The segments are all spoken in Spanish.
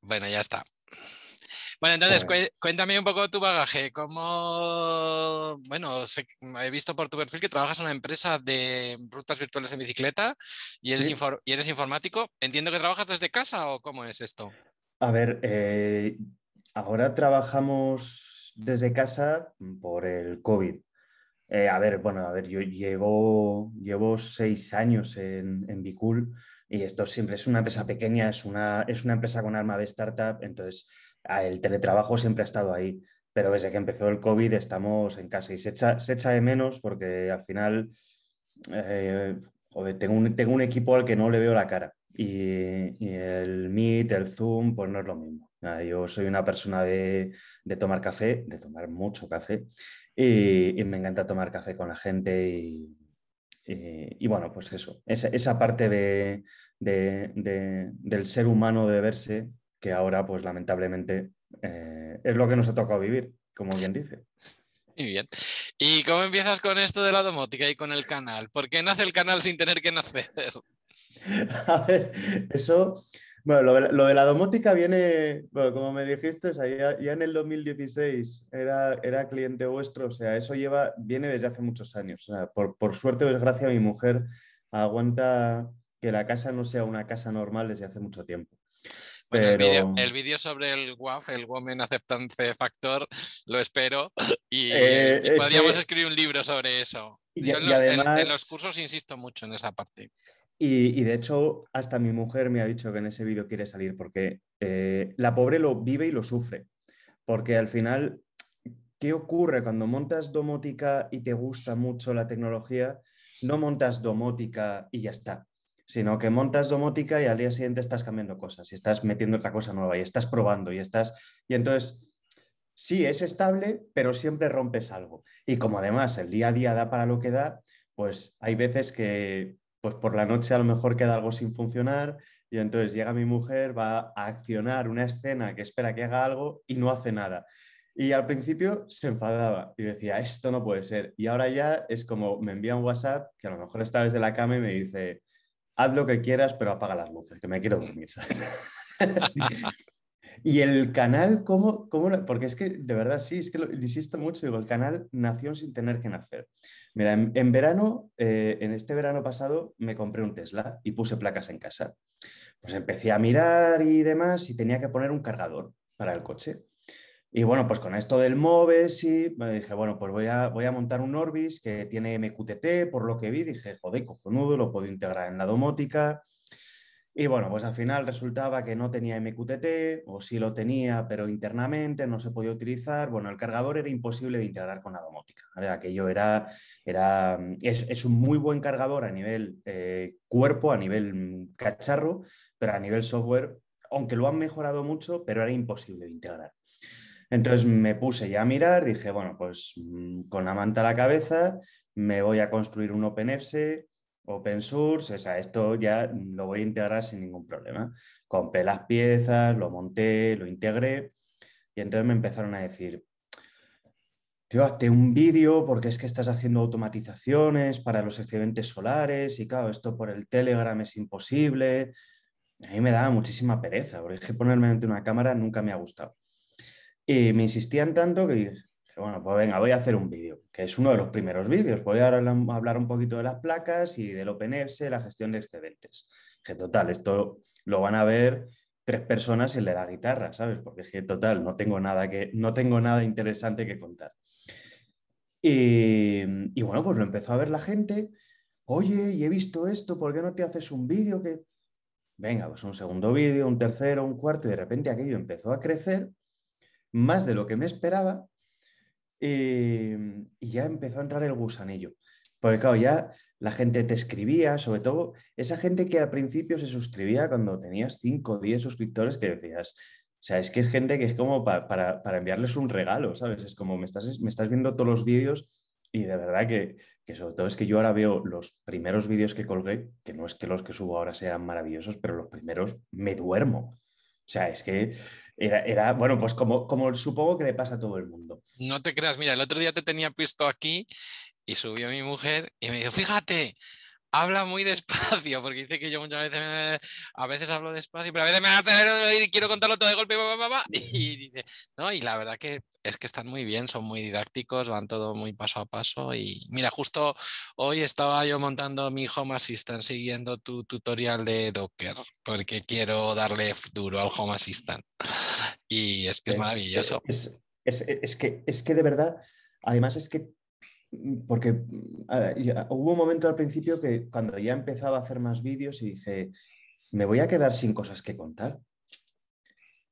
Bueno, ya está. Bueno, entonces cuéntame un poco tu bagaje. bueno, he visto por tu perfil que trabajas en una empresa de rutas virtuales en bicicleta y eres, informático? Entiendo que trabajas desde casa o cómo es esto? A ver, eh, ahora trabajamos desde casa por el COVID. Eh, a ver, bueno, a ver, yo llevo, llevo seis años en, en Bicool y esto siempre es una empresa pequeña, es una, es una empresa con arma de startup, entonces ah, el teletrabajo siempre ha estado ahí, pero desde que empezó el COVID estamos en casa y se echa, se echa de menos porque al final eh, joder, tengo, un, tengo, un, equipo al que no le veo la cara y, el Meet, el Zoom, pues no es lo mismo. Yo soy una persona de, de tomar café, de tomar mucho café y, y, me encanta tomar café con la gente y eh, y bueno, pues eso, esa, esa parte de, del ser humano de verse, que ahora pues lamentablemente eh, es lo que nos ha tocado vivir, como bien dice. Muy bien. ¿Y cómo empiezas con esto de la domótica y con el canal? ¿Por qué nace el canal sin tener que nacer? A ver, eso bueno, lo de, la domótica viene, como me dijiste, ya, en el 2016 era, era cliente vuestro, o sea, eso lleva, viene desde hace muchos años. por, suerte o desgracia, mi mujer aguanta que la casa no sea una casa normal desde hace mucho tiempo. el vídeo sobre el WAF, el Women Acceptance Factor, lo espero y, eh, podríamos escribir un libro sobre eso. Yo en los cursos insisto mucho en esa parte. Y, de hecho, hasta mi mujer me ha dicho que en ese vídeo quiere salir porque eh, la pobre lo vive y lo sufre. Porque al final, ¿qué ocurre cuando montas domótica y te gusta mucho la tecnología? No montas domótica y ya está, sino que montas domótica y al día siguiente estás cambiando cosas y estás metiendo otra cosa nueva y estás probando y estás... Y entonces, sí, es estable, pero siempre rompes algo. Y como además el día a día da para lo que da, pues hay veces que pues por la noche a lo mejor queda algo sin funcionar y entonces llega mi mujer, va a accionar una escena que espera que haga algo y no hace nada. Y al principio se enfadaba y decía, esto no puede ser. Y ahora ya es como me envía un WhatsApp que a lo mejor está desde la cama y me dice, haz lo que quieras, pero apaga las luces, que me quiero dormir. Y el canal, ¿cómo, cómo Porque es que, de verdad, sí, es que lo, insisto mucho, digo, el canal nació sin tener que nacer. Mira, en, verano, eh, en este verano pasado, me compré un Tesla y puse placas en casa. Pues empecé a mirar y demás y tenía que poner un cargador para el coche. Y bueno, pues con esto del MOVES y me dije, bueno, pues voy a, voy a montar un Orbis que tiene MQTT, por lo que vi, dije, joder, cojonudo, lo puedo integrar en la domótica. Y bueno, pues al final resultaba que no tenía MQTT o sí lo tenía, pero internamente no se podía utilizar. Bueno, el cargador era imposible de integrar con la domótica. Aquello era, era es, un muy buen cargador a nivel eh, cuerpo, a nivel mm, cacharro, pero a nivel software, aunque lo han mejorado mucho, pero era imposible de integrar. Entonces me puse ya a mirar, dije, bueno, pues mm, con la manta a la cabeza me voy a construir un OpenFC, open source, o sea, esto ya lo voy a integrar sin ningún problema. Compré las piezas, lo monté, lo integré y entonces me empezaron a decir, tío, hazte un vídeo porque es que estás haciendo automatizaciones para los excedentes solares y claro, esto por el Telegram es imposible. A mí me daba muchísima pereza, porque es que ponerme ante una cámara nunca me ha gustado. Y me insistían tanto que bueno, pues venga, voy a hacer un vídeo, que es uno de los primeros vídeos. Voy a hablar un poquito de las placas y del OpenS, la gestión de excedentes. Que total, esto lo van a ver tres personas el de la guitarra, ¿sabes? Porque total, no tengo nada, que, no tengo nada interesante que contar. Y, bueno, pues lo empezó a ver la gente. Oye, y he visto esto, ¿por qué no te haces un vídeo? Que... Venga, pues un segundo vídeo, un tercero, un cuarto, y de repente aquello empezó a crecer más de lo que me esperaba Em, y, ya empezó a entrar el gusanillo. Porque claro, ya la gente te escribía, sobre todo esa gente que al principio se suscribía cuando tenías 5 o 10 suscriptores que decías, o sea, es que es gente que es como para, enviarles un regalo, ¿sabes? Es como me estás, me estás viendo todos los vídeos y de verdad que, que, sobre todo es que yo ahora veo los primeros vídeos que colgué, que no es que los que subo ahora sean maravillosos, pero los primeros me duermo. O sea, es que era, bueno, pues como, como supongo que le pasa a todo el mundo. No te creas, mira, el otro día te tenía puesto aquí y subió mi mujer y me dijo, fíjate, habla muy despacio, porque dice que yo muchas veces, a veces hablo despacio, pero a veces me hace y quiero contarlo todo de golpe, y dice, no, y la verdad que es que están muy bien, son muy didácticos, van todo muy paso a paso, y mira, justo hoy estaba yo montando mi Home Assistant siguiendo tu tutorial de Docker, porque quiero darle duro al Home Assistant, y es que es, maravilloso. Es, que, es que de verdad, además es que Mm, porque mm, hubo un momento al principio que cuando ya empezaba a hacer más vídeos y dije, me voy a quedar sin cosas que contar.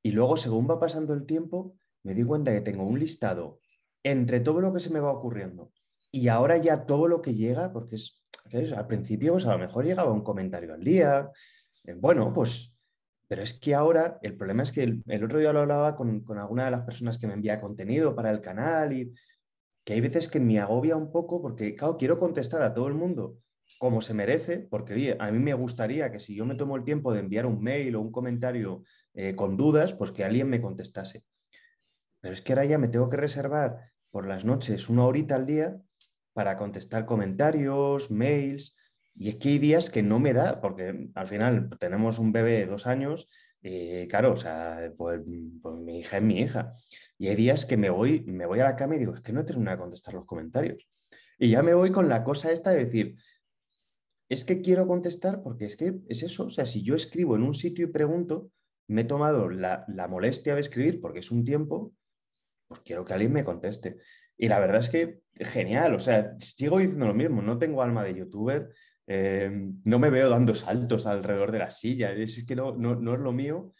Y luego, según va pasando el tiempo, me di cuenta que tengo un listado entre todo lo que se me va ocurriendo y ahora ya todo lo que llega, porque es, al principio pues a lo mejor llegaba un comentario al día, eh, bueno, pues, pero es que ahora el problema es que el, el otro día lo hablaba con, con, alguna de las personas que me envía contenido para el canal y que hay veces que me agobia un poco porque, claro, quiero contestar a todo el mundo como se merece, porque a mí me gustaría que si yo me tomo el tiempo de enviar un mail o un comentario eh, con dudas, pues que alguien me contestase. Pero es que ahora ya me tengo que reservar por las noches una horita al día para contestar comentarios, mails, y es que hay días que no me da, porque al final tenemos un bebé de dos años eh, claro, o sea, pues, pues, mi hija es mi hija. Y hay días que me voy, me voy a la cama y digo, es que no terminado de contestar los comentarios. Y ya me voy con la cosa esta de decir, es que quiero contestar porque es que es eso. O sea, si yo escribo en un sitio y pregunto, me he tomado la, la molestia de escribir porque es un tiempo, pues quiero que alguien me conteste. Y la verdad es que genial, o sea, sigo diciendo lo mismo, no tengo alma de youtuber, eh, no me veo dando saltos alrededor de la silla, es que no, es lo mío,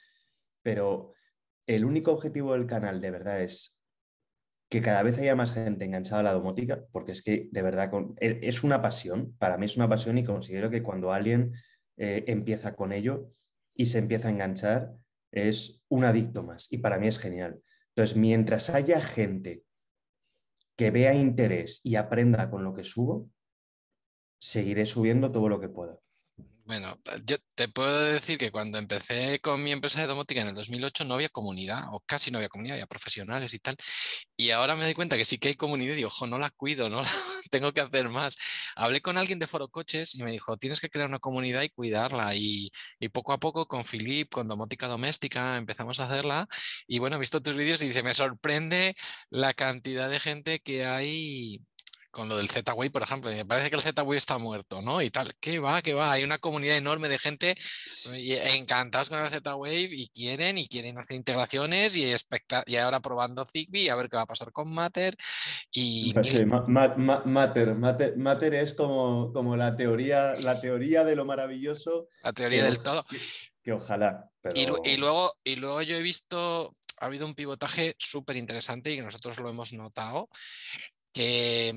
pero el único objetivo del canal de verdad es que cada vez haya más gente enganchada a la domótica, porque es que de verdad e, es una pasión, para mí es una pasión y considero que cuando alguien eh, empieza con ello y se empieza a enganchar, es un adicto más y para mí es genial. Entonces, mientras haya gente que vea interés y aprenda con lo que subo, seguiré subiendo todo lo que pueda. Bueno, eh, yo te puedo decir que cuando empecé con mi empresa de domótica en el 2008 no había comunidad, o casi no había comunidad, había profesionales y tal. Y ahora me doy cuenta que sí que hay comunidad y ojo, no la cuido, no la tengo que hacer más. Hablé con alguien de Foro Coches y me dijo, tienes que crear una comunidad y cuidarla. Y, poco a poco con Filip, con domótica doméstica, empezamos a hacerla. Y bueno, he visto tus vídeos y dice, me sorprende la cantidad de gente que hay con lo del z wave por ejemplo, me parece que el z wave está muerto, ¿no? Y tal, ¿qué va? ¿Qué va? Hay una comunidad enorme de gente e, encantados con el Z-Wave y quieren y quieren hacer integraciones y, y ahora probando Zigbee a ver qué va a pasar con Matter y... matter, es como, como la, teoría, la teoría de lo maravilloso. La teoría del todo. Que, ojalá. luego, y luego yo he visto, ha habido un pivotaje súper interesante y que nosotros lo hemos notado, que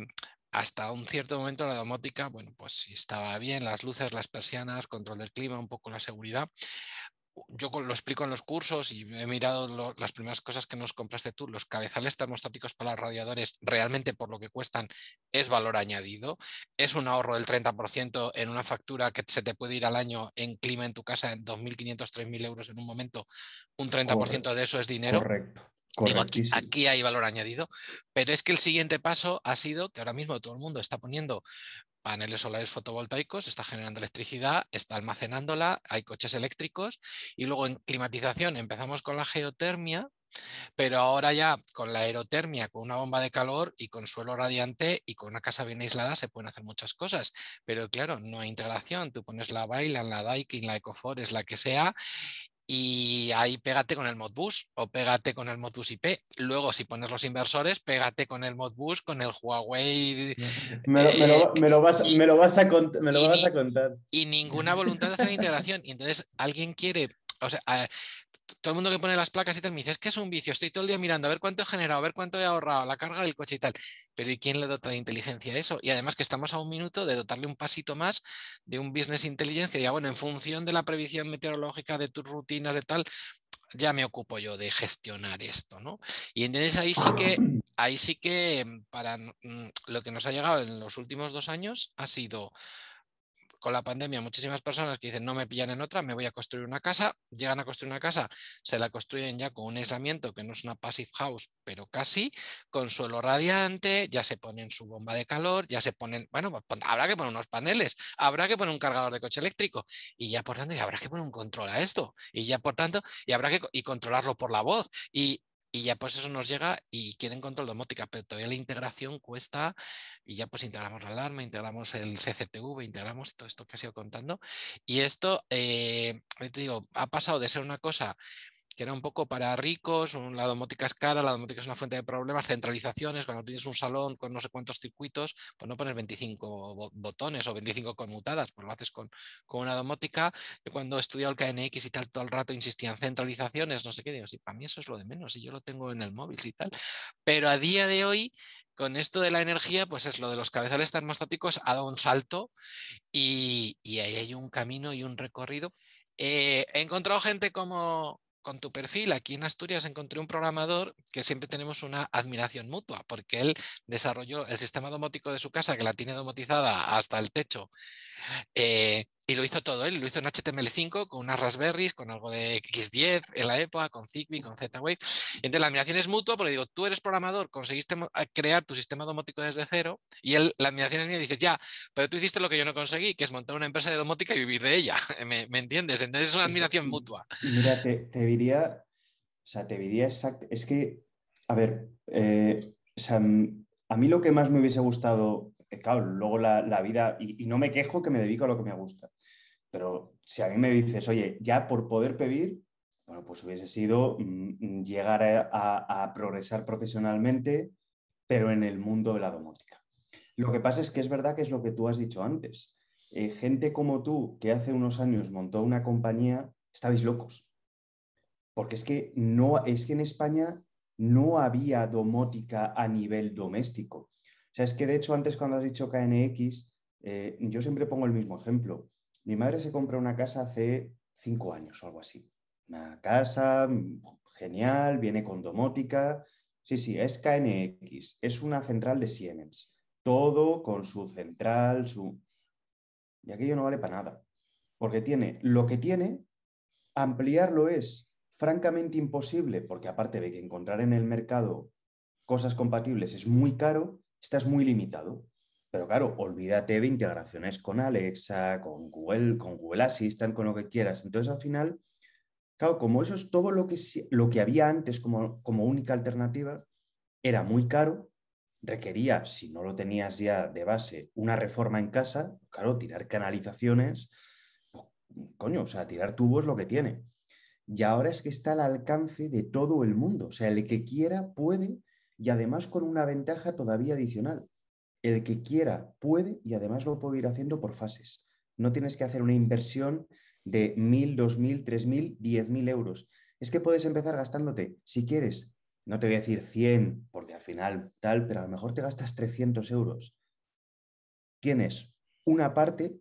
hasta un cierto momento la domótica, bueno, pues estaba bien, las luces, las persianas, control del clima, un poco la seguridad. Yo lo explico en los cursos y he mirado las primeras cosas que nos compraste tú. Los cabezales termostáticos para los radiadores, realmente por lo que cuestan, es valor añadido. Es un ahorro del 30% en una factura que se te puede ir al año en clima en tu casa en 2.500, 3.000 euros en un momento. Un 30% de eso es dinero. Correcto aquí, aquí, hay valor añadido, pero es que el siguiente paso ha sido que ahora mismo todo el mundo está poniendo paneles solares fotovoltaicos, está generando electricidad, está almacenándola, hay coches eléctricos y luego en climatización empezamos con la geotermia, pero ahora ya con la aerotermia, con una bomba de calor y con suelo radiante y con una casa bien aislada se pueden hacer muchas cosas. Pero claro, no hay integración. Tú pones la baila, la Daikin, la es la que sea, y ahí pégate con el Modbus o pégate con el Modbus IP. Luego, si pones los inversores, pégate con el Modbus, con el Huawei. Eh, me, lo, vas, a, contar. Y ninguna voluntad de hacer integración. Y entonces, alguien quiere, todo el mundo que pone las placas y tal me dice, es que es un vicio, estoy todo el día mirando a ver cuánto he generado, a ver cuánto he ahorrado, la carga del coche y tal. Pero ¿y quién le dota de inteligencia eso? Y además que estamos a un minuto de dotarle un pasito más de un business intelligence que diga, bueno, en función de la previsión meteorológica, de tus rutinas, de tal, ya me ocupo yo de gestionar esto, ¿no? Y entonces ahí sí que, ahí sí que para mm, lo que nos ha llegado en los últimos dos años ha sido con la pandemia muchísimas personas que dicen no me pillan en otra, me voy a construir una casa, llegan a construir una casa, se la construyen ya con un aislamiento que no es una passive house, pero casi, con suelo radiante, ya se ponen su bomba de calor, ya se ponen, bueno, pues, habrá que poner unos paneles, habrá que poner un cargador de coche eléctrico y ya por tanto, y habrá que poner un control a esto y ya por tanto, y habrá que y controlarlo por la voz y y ya pues eso nos llega y quieren control domótica, pero todavía la integración cuesta y ya pues integramos la alarma, integramos el CCTV, integramos todo esto que has ido contando y esto, eh, te digo, ha pasado de ser una cosa que era un poco para ricos, un, la domótica es cara, la domótica es una fuente de problemas, centralizaciones, cuando tienes un salón con no sé cuántos circuitos, pues no pones 25 botones o 25 conmutadas, pues lo haces con, una domótica. Yo cuando he estudiado el KNX y tal, todo el rato insistían centralizaciones, no sé qué, digo, sí, para mí eso es lo de menos, y yo lo tengo en el móvil y tal. Pero a día de hoy, con esto de la energía, pues es lo de los cabezales termostáticos, ha dado un salto y, ahí hay un camino y un recorrido. Eh, he encontrado gente como, con tu perfil, aquí en Asturias encontré un programador que siempre tenemos una admiración mutua, porque él desarrolló el sistema domótico de su casa, que la tiene domotizada hasta el techo, eh, y lo hizo todo él, ¿eh? lo hizo en HTML5 con unas Raspberries, con algo de X10 en la época, con Zigbee, con Z-Wave. Entonces la admiración es mutua porque digo, tú eres programador, conseguiste crear tu sistema domótico desde cero y él, la admiración es mía, dice, ya, pero tú hiciste lo que yo no conseguí, que es montar una empresa de domótica y vivir de ella. ¿Me, entiendes? Entonces es una admiración mutua. Mira, te, diría, o sea, te diría es que, a ver, eh, o sea, a mí lo que más me hubiese gustado claro, luego la, vida, y, no me quejo que me dedico a lo que me gusta, pero si a mí me dices, oye, ya por poder pedir, bueno, pues hubiese sido mm, llegar a, progresar profesionalmente, pero en el mundo de la domótica. Lo que pasa es que es verdad que es lo que tú has dicho antes. Eh, gente como tú, que hace unos años montó una compañía, estabais locos. Porque es que no, es que en España no había domótica a nivel doméstico. O sea, es que de hecho antes cuando has dicho KNX, eh, yo siempre pongo el mismo ejemplo. Mi madre se compró una casa hace cinco años o algo así. Una casa mm, genial, viene con domótica. Sí, sí, es KNX, es una central de Siemens. Todo con su central, su... Y aquello no vale para nada. Porque tiene lo que tiene, ampliarlo es francamente imposible, porque aparte de que encontrar en el mercado cosas compatibles es muy caro, estás muy limitado. Pero claro, olvídate de integraciones con Alexa, con Google, con Google Assistant, con lo que quieras. Entonces, al final, claro, como eso es todo lo que, lo que había antes como, como única alternativa, era muy caro, requería, si no lo tenías ya de base, una reforma en casa, claro, tirar canalizaciones, pues, coño, o sea, tirar tubos lo que tiene. Y ahora es que está al alcance de todo el mundo, o sea, el que quiera puede y además con una ventaja todavía adicional. El que quiera puede y además lo puede ir haciendo por fases. No tienes que hacer una inversión de 1.000, 2.000, 3.000, 10.000 euros. Es que puedes empezar gastándote, si quieres, no te voy a decir 100, porque al final tal, pero a lo mejor te gastas 300 euros. Tienes una parte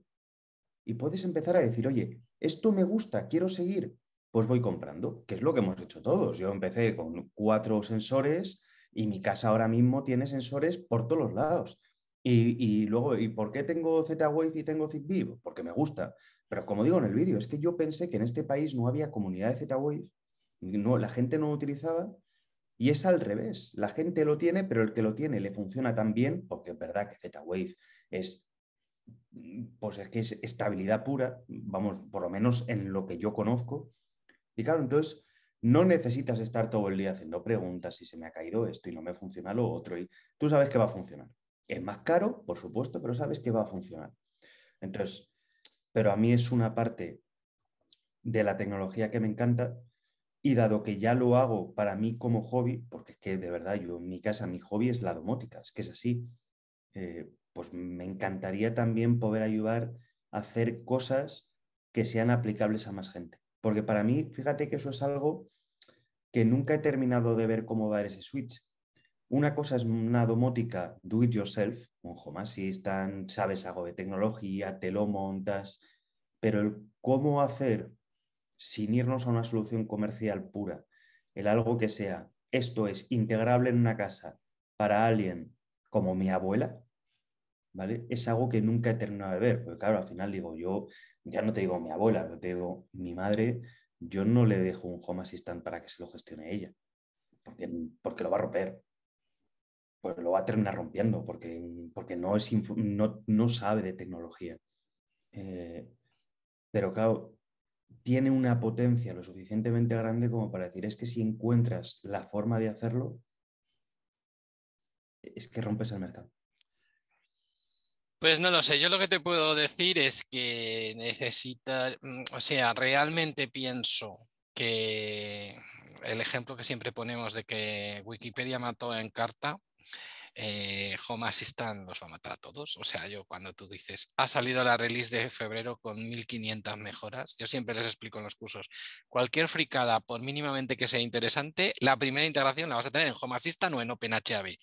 y puedes empezar a decir, oye, esto me gusta, quiero seguir, pues voy comprando, que es lo que hemos hecho todos. Yo empecé con cuatro sensores, y mi casa ahora mismo tiene sensores por todos los lados. Y, y luego, ¿y por qué tengo Z-Wave y tengo Zigbee? Porque me gusta. Pero como digo en el vídeo, es que yo pensé que en este país no había comunidad de Z-Wave, no, la gente no lo utilizaba y es al revés. La gente lo tiene, pero el que lo tiene le funciona tan bien, porque es verdad que Z-Wave es, pues es que es estabilidad pura, vamos, por lo menos en lo que yo conozco. Y claro, entonces no necesitas estar todo el día haciendo preguntas si se me ha caído esto y no me funciona lo otro. Y tú sabes que va a funcionar. Es más caro, por supuesto, pero sabes que va a funcionar. Entonces, pero a mí es una parte de la tecnología que me encanta y dado que ya lo hago para mí como hobby, porque es que de verdad yo en mi casa mi hobby es la domótica, es que es así, eh, pues me encantaría también poder ayudar a hacer cosas que sean aplicables a más gente. Porque para mí, fíjate que eso es algo que nunca he terminado de ver cómo dar ese switch. Una cosa es una domótica do it yourself, un home sabes algo de tecnología, te lo montas, pero el cómo hacer sin irnos a una solución comercial pura, el algo que sea, esto es integrable en una casa para alguien como mi abuela, es algo que nunca he terminado de ver, porque claro, al final digo, yo ya no te digo mi abuela, te digo mi madre, yo no le dejo un home assistant para que se lo gestione ella, porque, porque lo va a romper, pues lo va a terminar rompiendo, porque, porque no, es no, no sabe de tecnología. Eh, pero claro, tiene una potencia lo suficientemente grande como para decir, es que si encuentras la forma de hacerlo, es que rompes el mercado. Pues no lo sé, yo lo que te puedo decir es que necesita, mm, o sea, realmente pienso que el ejemplo que siempre ponemos de que Wikipedia mató en carta, eh, Home Assistant los va a matar a todos. O sea, yo cuando tú dices, ha salido la release de febrero con 1500 mejoras, yo siempre les explico en los cursos, cualquier fricada, por mínimamente que sea interesante, la primera integración la vas a tener en Home Assistant o en OpenHAB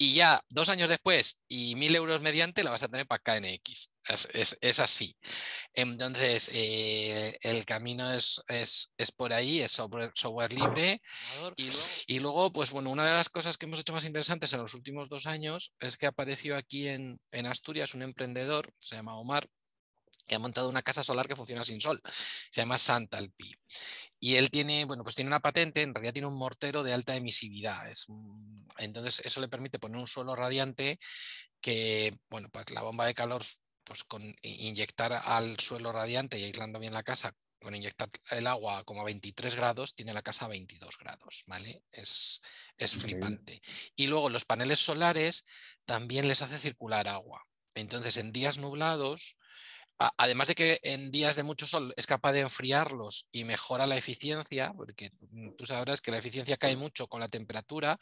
y ya dos años después y mil euros mediante la vas a tener para KNX. Es, así. Entonces, eh, el camino es, es, por ahí, es software, libre. Y luego, pues bueno, una de las cosas que hemos hecho más interesantes en los últimos dos años es que apareció aquí en, en Asturias un emprendedor, se llama Omar, que ha montado una casa solar que funciona sin sol. Se llama Santalpi. Y él tiene, bueno, pues tiene una patente, en realidad tiene un mortero de alta emisividad. entonces, eso le permite poner un suelo radiante que, bueno, pues la bomba de calor, pues con inyectar al suelo radiante y aislando bien la casa, con inyectar el agua como a 23 grados, tiene la casa a 22 grados, ¿vale? Es, es flipante. Y luego los paneles solares también les hace circular agua. Entonces, en días nublados, Además de que en días de mucho sol es capaz de enfriarlos y mejora la eficiencia, porque mm, tú sabrás que la eficiencia cae mucho con la temperatura.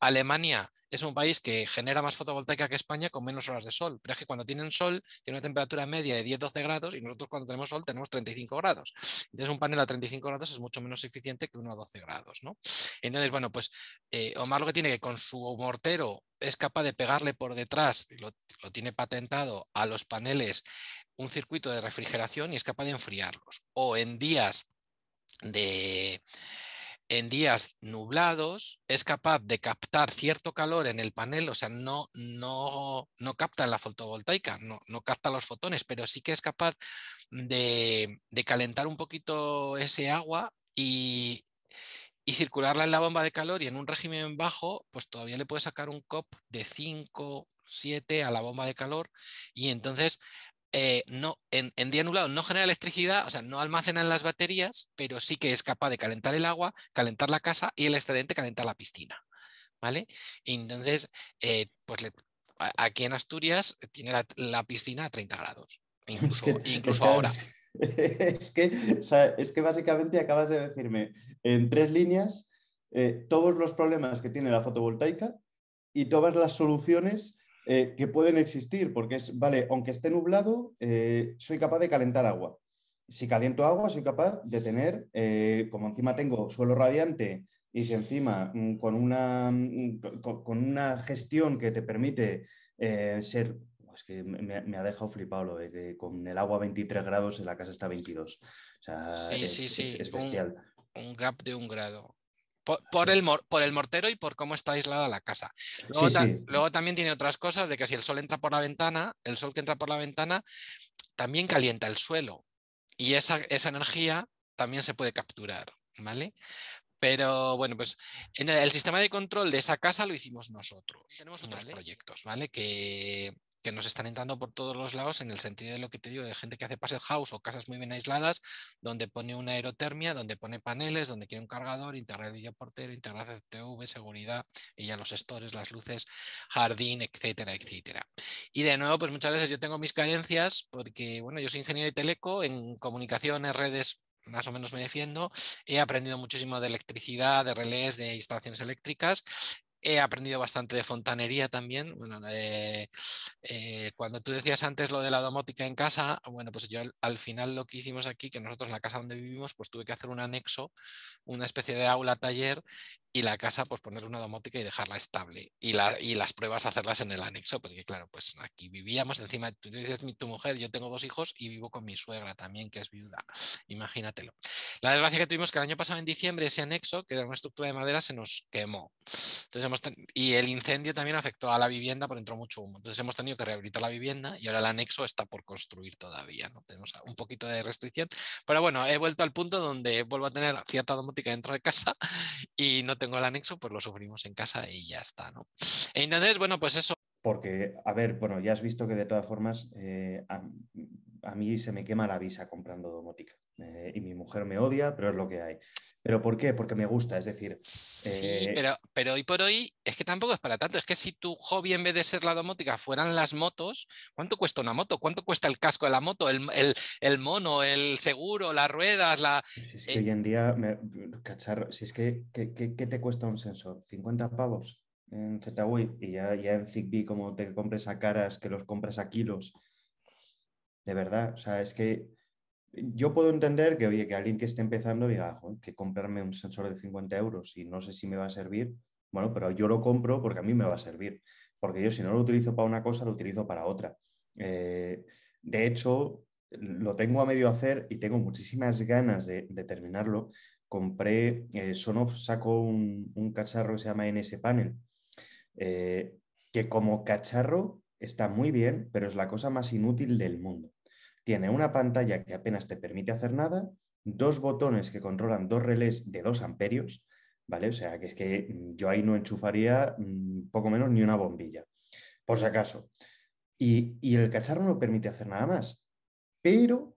Alemania es un país que genera más fotovoltaica que España con menos horas de sol, pero es que cuando tienen sol tiene una temperatura media de 10-12 grados y nosotros cuando tenemos sol tenemos 35 grados. Entonces un panel a 35 grados es mucho menos eficiente que uno a 12 grados. ¿no? Entonces, bueno, pues eh, Omar lo que tiene que con su mortero es capaz de pegarle por detrás, lo, tiene patentado a los paneles un circuito de refrigeración y es capaz de enfriarlos. O en días de en días nublados es capaz de captar cierto calor en el panel, o sea, no, no, capta la fotovoltaica, no, no capta los fotones, pero sí que es capaz de, de calentar un poquito ese agua y, y circularla en la bomba de calor y en un régimen bajo, pues todavía le puede sacar un COP de 5, 7 a la bomba de calor y entonces eh, no, en, día anulado no genera electricidad, o sea, no almacena en las baterías, pero sí que es capaz de calentar el agua, calentar la casa y el excedente calentar la piscina. ¿Vale? entonces, eh, pues aquí en Asturias tiene la, piscina a 30 grados, incluso, incluso ahora. es, que, es que básicamente acabas de decirme en tres líneas eh, todos los problemas que tiene la fotovoltaica y todas las soluciones eh, que pueden existir, porque es, vale, aunque esté nublado, eh, soy capaz de calentar agua. Si caliento agua, soy capaz de tener, como encima tengo suelo radiante y si encima mm, con una, mm, con una gestión que te permite ser es que me, ha dejado flipado lo de que con el agua a 23 grados en la casa está 22. O sea, sí, sí, Es, bestial. Un, gap de un grado. Por, el, por el mortero y por cómo está aislada la casa. Luego, también tiene otras cosas de que si el sol entra por la ventana, el sol que entra por la ventana también calienta el suelo y esa, energía también se puede capturar, ¿vale? Pero bueno, pues el, sistema de control de esa casa lo hicimos nosotros. Tenemos otros proyectos, ¿vale? Que, que nos están entrando por todos los lados en el sentido de lo que te digo, de gente que hace pase house o casas muy bien aisladas, donde pone una aerotermia, donde pone paneles, donde quiere un cargador, integrar el portero, integrar TV, seguridad, y ya los stores, las luces, jardín, etcétera, etcétera. Y de nuevo, pues muchas veces yo tengo mis carencias porque, bueno, yo soy ingeniero de teleco, en comunicaciones, redes más o menos me defiendo. He aprendido muchísimo de electricidad, de relés, de instalaciones eléctricas He aprendido bastante de fontanería también. Eh, eh, cuando tú decías antes lo de la domótica en casa, bueno, pues yo al, al, final lo que hicimos aquí, que nosotros en la casa donde vivimos, pues tuve que hacer un anexo, una especie de aula taller y la casa pues poner una domótica y dejarla estable y, la, y las pruebas hacerlas en el anexo, porque claro, pues aquí vivíamos encima, tú dices tu mujer, yo tengo dos hijos y vivo con mi suegra también, que es viuda, imagínatelo. La desgracia que tuvimos que el año pasado en diciembre ese anexo, que era una estructura de madera, se nos quemó. Entonces hemos y el incendio también afectó a la vivienda, por entró mucho humo. Entonces hemos tenido que rehabilitar la vivienda y ahora el anexo está por construir todavía, ¿no? Tenemos un poquito de restricción, pero bueno, he vuelto al punto donde vuelvo a tener cierta domótica dentro de casa y no tengo tengo el anexo, pues lo sufrimos en casa y ya está, ¿no? Entonces, bueno, pues eso. Porque, a ver, bueno, ya has visto que de todas formas, eh, a mí se me quema la visa comprando domótica. Eh, y mi mujer me odia, pero es lo que hay. ¿Pero por qué? Porque me gusta, es decir... Sí, eh, pero, pero hoy por hoy es que tampoco es para tanto. Es que si tu hobby en vez de ser la domótica fueran las motos, ¿cuánto cuesta una moto? ¿Cuánto cuesta el casco de la moto? El, mono, el seguro, las ruedas, la... Si pues es que eh, hoy en día, me... cacharro, si es que, ¿qué te cuesta un sensor? ¿50 pavos en ZWI? Y ya, ya en Zigbee como te compres a caras que los compras a kilos de verdad. O sea, es que yo puedo entender que, oye, que alguien que esté empezando diga, que comprarme un sensor de 50 euros y no sé si me va a servir. Bueno, pero yo lo compro porque a mí me va a servir. Porque yo si no lo utilizo para una cosa, lo utilizo para otra. Eh, de hecho, lo tengo a medio hacer y tengo muchísimas ganas de, terminarlo. Compré, eh, Sonoff sacó un, cacharro que se llama NS Panel, eh, que como cacharro está muy bien, pero es la cosa más inútil del mundo. Tiene una pantalla que apenas te permite hacer nada, dos botones que controlan dos relés de dos amperios, ¿vale? O sea, que es que mm, yo ahí no enchufaría mm, poco menos ni una bombilla, por si acaso. Y, el cacharro no permite hacer nada más. Pero, o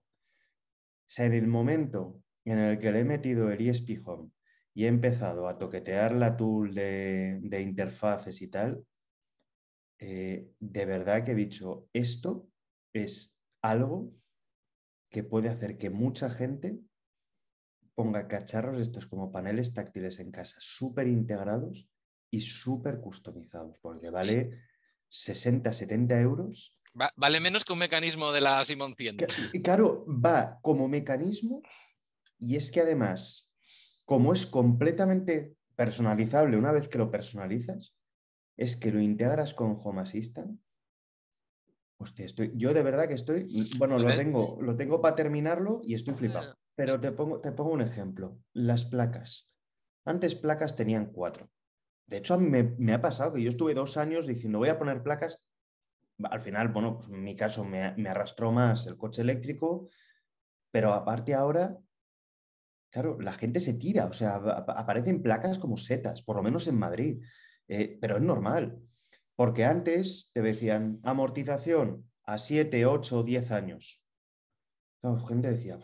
sea, en el momento en el que le he metido el ESP Home y he empezado a toquetear la tool de interfaces y tal, eh, de verdad que he dicho, esto es algo que puede hacer que mucha gente ponga cacharros estos como paneles táctiles en casa, súper integrados y súper customizados, porque vale 60, 70 euros. vale menos que un mecanismo de la Simon 100. Claro, va como mecanismo y es que además, como es completamente personalizable, una vez que lo personalizas, es que lo integras con Home Assistant. estoy, yo de verdad que estoy, bueno, lo tengo, lo tengo para terminarlo y estoy flipado. Pero te pongo, te pongo un ejemplo, las placas. Antes placas tenían cuatro. De hecho, me, me ha pasado que yo estuve dos años diciendo voy a poner placas. Al final, bueno, pues en mi caso me, me arrastró más el coche eléctrico, pero aparte ahora Claro, la gente se tira, o sea, aparecen placas como setas, por lo menos en Madrid. Eh, pero es normal, porque antes te decían amortización a 7, 8, 10 años. La gente decía,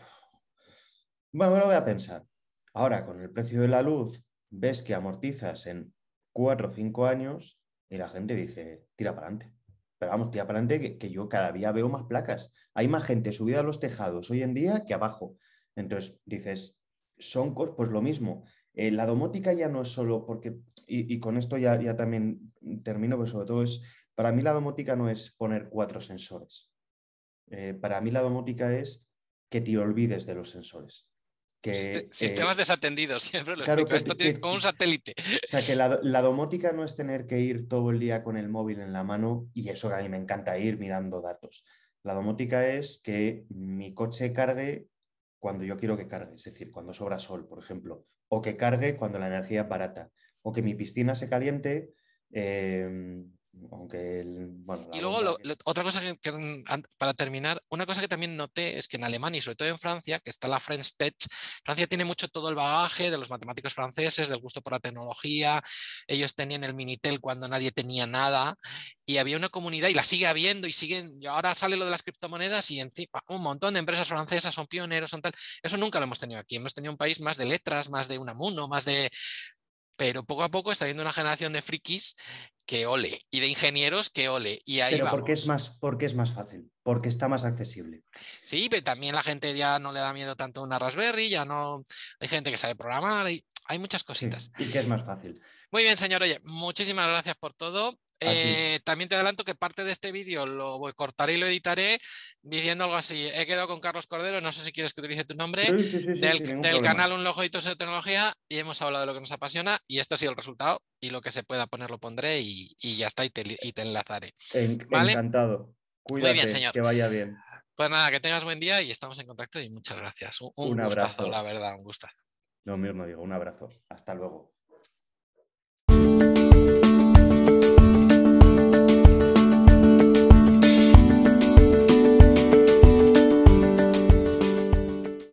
bueno, me lo voy a pensar. Ahora, con el precio de la luz, ves que amortizas en 4 o 5 años y la gente dice, tira para adelante. Pero vamos, tira para adelante que, yo cada día veo más placas. Hay más gente subida a los tejados hoy en día que abajo. Entonces dices, son pues lo mismo. Eh, la domótica ya no es solo porque, y, con esto ya, ya también termino, pero sobre todo es, para mí la domótica no es poner cuatro sensores. Eh, para mí la domótica es que te olvides de los sensores. Sistemas desatendidos, siempre claro Esto tiene como un satélite. O sea, que la, la, domótica no es tener que ir todo el día con el móvil en la mano y eso que a mí me encanta ir mirando datos. La domótica es que mi coche cargue cuando yo quiero que cargue, es decir, cuando sobra sol, por ejemplo, o que cargue cuando la energía es barata, o que mi piscina se caliente em, aunque y luego otra cosa para terminar una cosa que también noté es que en Alemania y sobre todo en Francia que está la French Tech Francia tiene mucho todo el bagaje de los matemáticos franceses del gusto por la tecnología ellos tenían el minitel cuando nadie tenía nada y había una comunidad y la sigue habiendo y siguen y ahora sale lo de las criptomonedas y encima un montón de empresas francesas son pioneros son tal eso nunca lo hemos tenido aquí hemos tenido un país más de letras más de un amuno más de pero poco a poco está habiendo una generación de frikis que ole, y de ingenieros que ole, y ahí pero Porque es, más, porque es más fácil, porque está más accesible. Sí, pero también la gente ya no le da miedo tanto una Raspberry, ya no hay gente que sabe programar, y hay muchas cositas. y que es más fácil. Muy bien, señor. Oye, muchísimas gracias por todo. Eh, también te adelanto que parte de este vídeo lo voy, a cortar y lo editaré diciendo algo así. He quedado con Carlos Cordero, no sé si quieres que utilice tu nombre, del, canal Un Lojo y de Tecnología y hemos hablado de lo que nos apasiona y este ha sido el resultado y lo que se pueda poner lo pondré y, ya está y te, enlazaré. Encantado. Cuídate, señor. Que vaya bien. Pues nada, que tengas buen día y estamos en contacto y muchas gracias. Un, gustazo, abrazo. la verdad, un gustazo. Lo mismo digo, un abrazo. Hasta luego.